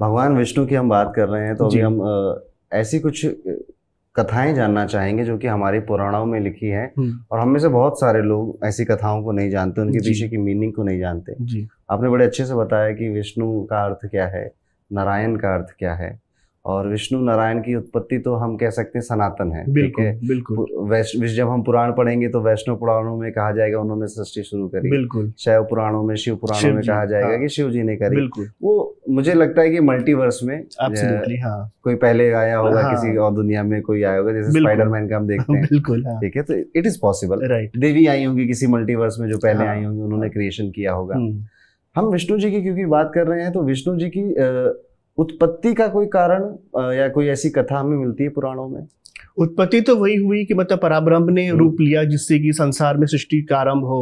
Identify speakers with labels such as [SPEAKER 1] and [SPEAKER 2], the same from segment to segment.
[SPEAKER 1] भगवान विष्णु की हम बात कर रहे हैं तो अभी हम ऐसी कुछ कथाएं जानना चाहेंगे जो कि हमारे पुराणों में लिखी हैं हम्म। और हम में से बहुत सारे लोग ऐसी कथाओं को नहीं जानते उनके पीछे की मीनिंग को नहीं जानते आपने बड़े अच्छे से बताया कि विष्णु का अर्थ क्या है नारायण का अर्थ क्या है और विष्णु नारायण की उत्पत्ति तो हम कह सकते हैं सनातन है बिल्कुल बिल्कुल जब हम पुराण पढ़ेंगे तो वैष्णव पुराणों में कहा जाएगा उन्होंने सृष्टि शुरू करी बिल्कुल शैव पुराणों में शिव पुराणों में कहा जाएगा हाँ। कि शिव जी ने करी बिल्कुल वो मुझे लगता है कि मल्टीवर्स में हाँ। कोई पहले आया होगा हाँ। किसी और दुनिया में कोई आया होगा जैसे स्पाइडरमैन का हम हाँ, देखते हैं बिल्कुल ठीक है तो इट इज पॉसिबल राइट देवी आई होंगी किसी मल्टीवर्स में जो पहले आई होंगी उन्होंने क्रिएशन किया होगा हम्म। हम विष्णु जी की क्योंकि बात कर रहे हैं तो विष्णु जी की
[SPEAKER 2] उत्पत्ति का कोई कारण या कोई ऐसी कथा हमें मिलती है पुराणों में उत्पत्ति तो वही हुई कि मतलब पराब्रह्म ने हम्म। रूप लिया जिससे कि संसार में सृष्टि का आरंभ हो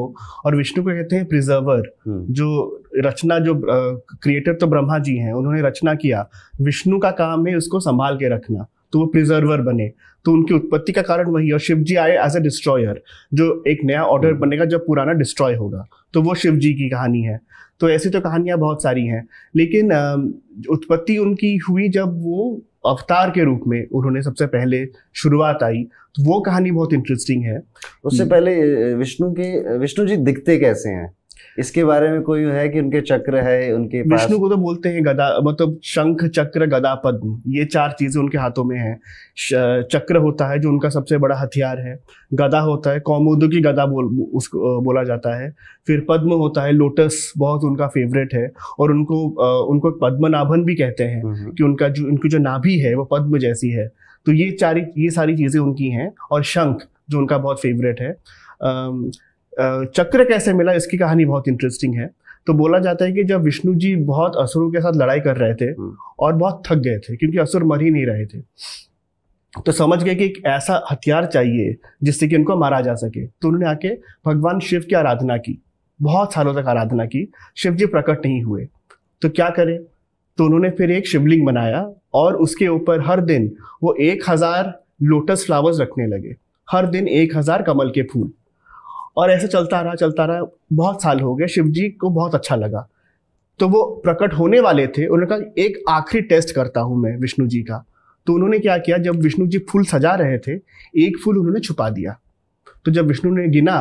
[SPEAKER 2] और विष्णु को कहते हैं प्रिजर्वर हम्म। जो रचना जो क्रिएटर तो ब्रह्मा जी हैं उन्होंने रचना किया विष्णु का काम है उसको संभाल के रखना तो वो प्रिजर्वर बने तो उनकी उत्पत्ति का कारण वही और शिव जी आए एज ए डिस्ट्रॉयर जो एक नया ऑर्डर हम्म। बनेगा जब पुराना डिस्ट्रॉय होगा तो वो शिव जी की कहानी है तो ऐसी तो कहानियाँ बहुत सारी हैं लेकिन उत्पत्ति उनकी हुई जब वो अवतार के रूप में उन्होंने सबसे पहले शुरुआत आई तो वो कहानी बहुत इंटरेस्टिंग है उससे हम्म। पहले विष्णु के विष्णु जी दिखते
[SPEAKER 1] कैसे हैं इसके बारे में कोई है कि उनके चक्र है उनके विष्णु
[SPEAKER 2] को तो बोलते हैं गदा मतलब शंख चक्र गदा पद्म ये चार चीजें उनके हाथों में है चक्र होता है जो उनका सबसे बड़ा हथियार है गदा होता है कौमुद की गदा बोल उसको बोला जाता है फिर पद्म होता है लोटस बहुत उनका फेवरेट है और उनको उनको पद्मनाभन भी कहते हैं हम्म, हम्म। कि उनका जो उनकी जो नाभि है वो पद्म जैसी है तो ये चारी ये सारी चीज़ें उनकी हैं और शंख जो उनका बहुत फेवरेट है चक्र कैसे मिला इसकी कहानी बहुत इंटरेस्टिंग है तो बोला जाता है कि जब विष्णु जी बहुत असुरों के साथ लड़ाई कर रहे थे हम्म। और बहुत थक गए थे क्योंकि असुर मर ही नहीं रहे थे तो समझ गए कि एक ऐसा हथियार चाहिए जिससे कि उनको मारा जा सके तो उन्होंने आके भगवान शिव की आराधना की बहुत सालों तक आराधना की शिव जी प्रकट नहीं हुए तो क्या करें तो उन्होंने फिर एक शिवलिंग बनाया और उसके ऊपर हर दिन वो एक हज़ार लोटस फ्लावर्स रखने लगे हर दिन एक हज़ार कमल के फूल और ऐसे चलता रहा चलता रहा बहुत साल हो गए शिव जी को बहुत अच्छा लगा तो वो प्रकट होने वाले थे उन्होंने कहा एक आखिरी टेस्ट करता हूँ मैं विष्णु जी का तो उन्होंने क्या किया जब विष्णु जी फूल सजा रहे थे एक फूल उन्होंने छुपा दिया तो जब विष्णु ने गिना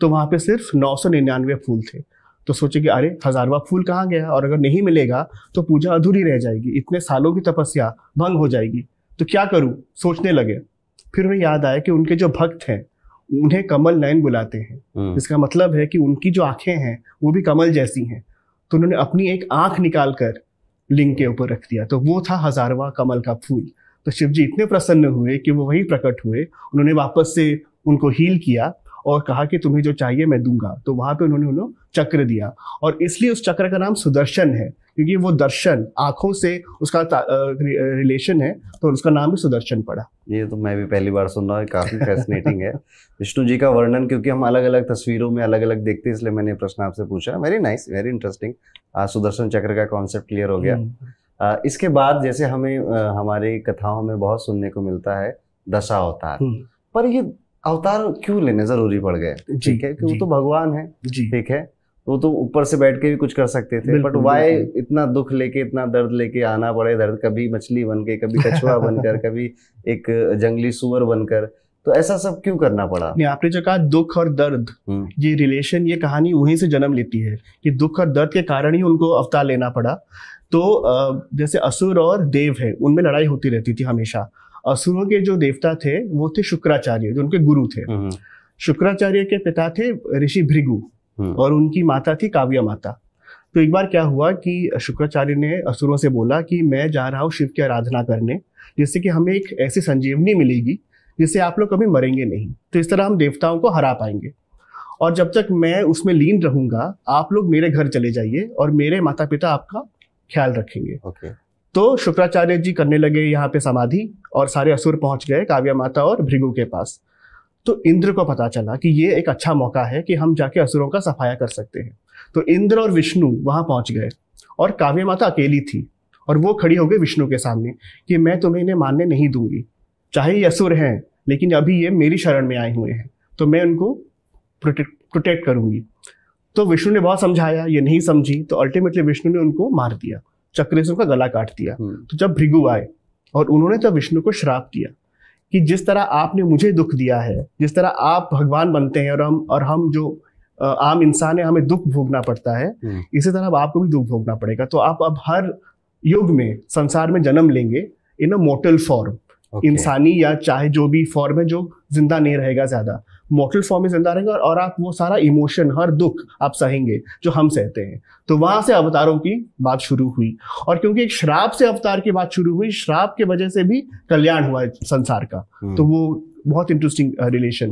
[SPEAKER 2] तो वहाँ पे सिर्फ नौ सौ निन्यानवे फूल थे तो सोचे कि अरे हजारवा फूल कहाँ गया और अगर नहीं मिलेगा तो पूजा अधूरी रह जाएगी इतने सालों की तपस्या भंग हो जाएगी तो क्या करूँ सोचने लगे फिर उन्हें याद आया कि उनके जो भक्त हैं उन्हें कमल नयन बुलाते हैं हम्म। इसका मतलब है कि उनकी जो आंखें हैं वो भी कमल जैसी हैं तो उन्होंने अपनी एक आंख निकाल कर लिंग के ऊपर रख दिया तो वो था हजारवा कमल का फूल तो शिव जी इतने प्रसन्न हुए कि वो वही प्रकट हुए उन्होंने वापस से उनको हील किया और कहा कि तुम्हें जो चाहिए मैं दूंगा तो वहां पे उन्होंने उन्हें चक्र दिया और इसलिए उस चक्र का नाम सुदर्शन है क्योंकि वो दर्शन आंखों से उसका रिलेशन है तो उसका नाम भी सुदर्शन पड़ा
[SPEAKER 1] ये तो मैं भी पहली बार सुन रहा हूँ काफ़ी फैसिनेटिंग है विष्णु जी का वर्णन क्योंकि हम अलग अलग तस्वीरों में अलग अलग देखते हैं इसलिए मैंने प्रश्न आपसे पूछा वेरी नाइस वेरी इंटरेस्टिंग आज सुदर्शन चक्र का कॉन्सेप्ट क्लियर हो गया हम्म। इसके बाद जैसे हमें हमारी कथाओं में बहुत सुनने को मिलता है दशा अवतार हम्म। पर ये अवतार क्यों लेने जरूरी पड़ गए ठीक है क्योंकि वो तो भगवान है ठीक है वो तो ऊपर से बैठ के भी कुछ कर सकते थे बट वाई इतना दुख लेके इतना दर्द लेके आना पड़े दर्द कभी मछली बन के कभी कछुआ बनकर कभी एक जंगली सुअर बनकर तो ऐसा सब क्यों करना पड़ा
[SPEAKER 2] नहीं आपने जो कहा दुख और दर्द हम्म। ये रिलेशन ये कहानी वहीं से जन्म लेती है कि दुख और दर्द के कारण ही उनको अवतार लेना पड़ा तो जैसे असुर और देव है उनमें लड़ाई होती रहती थी हमेशा असुरों के जो देवता थे वो थे शुक्राचार्य जो उनके गुरु थे हम्म। शुक्राचार्य के पिता थे ऋषि भृगु हम्म। और उनकी माता थी काव्या माता तो एक बार क्या हुआ कि शुक्राचार्य ने असुरों से बोला कि मैं जा रहा हूँ शिव की आराधना करने जिससे कि हमें एक ऐसी संजीवनी मिलेगी जिससे आप लोग कभी मरेंगे नहीं तो इस तरह हम देवताओं को हरा पाएंगे और जब तक मैं उसमें लीन रहूंगा आप लोग मेरे घर चले जाइए और मेरे माता पिता आपका ख्याल रखेंगे okay. तो शुक्राचार्य जी करने लगे यहाँ पे समाधि और सारे असुर पहुंच गए काव्या माता और भृगु के पास तो इंद्र को पता चला कि ये एक अच्छा मौका है कि हम जाके असुरों का सफाया कर सकते हैं तो इंद्र और विष्णु वहां पहुंच गए और काव्य माता अकेली थी और वो खड़ी हो गई विष्णु के सामने कि मैं तुम्हें इन्हें मानने नहीं दूंगी चाहे ये असुर हैं लेकिन अभी ये मेरी शरण में आए हुए हैं तो मैं उनको प्रोटेक्ट प्रोटेक्ट करूंगी तो विष्णु ने बहुत समझाया ये नहीं समझी तो अल्टीमेटली विष्णु ने उनको मार दिया चक्रेश्वर का गला काट दिया हम्म। तो जब भृगु आए और उन्होंने तब विष्णु को श्राप दिया कि जिस तरह आपने मुझे दुख दिया है जिस तरह आप भगवान बनते हैं और हम और हम जो आम इंसान है हमें दुख भोगना पड़ता है हम्म। इसी तरह अब आपको भी दुख भोगना पड़ेगा तो आप अब हर युग में संसार में जन्म लेंगे in a mortal form okay. इंसानी या चाहे जो भी फॉर्म है जो जिंदा नहीं रहेगा ज्यादा मोटल फॉर्म में जिंदा रहेगा और आप वो सारा इमोशन हर दुख आप सहेंगे जो हम सहते हैं तो वहां से अवतारों की बात शुरू हुई और क्योंकि एक श्राप से अवतार की बात शुरू हुई श्राप के वजह से भी कल्याण हुआ संसार का हम्म। तो वो बहुत इंटरेस्टिंग रिलेशन uh,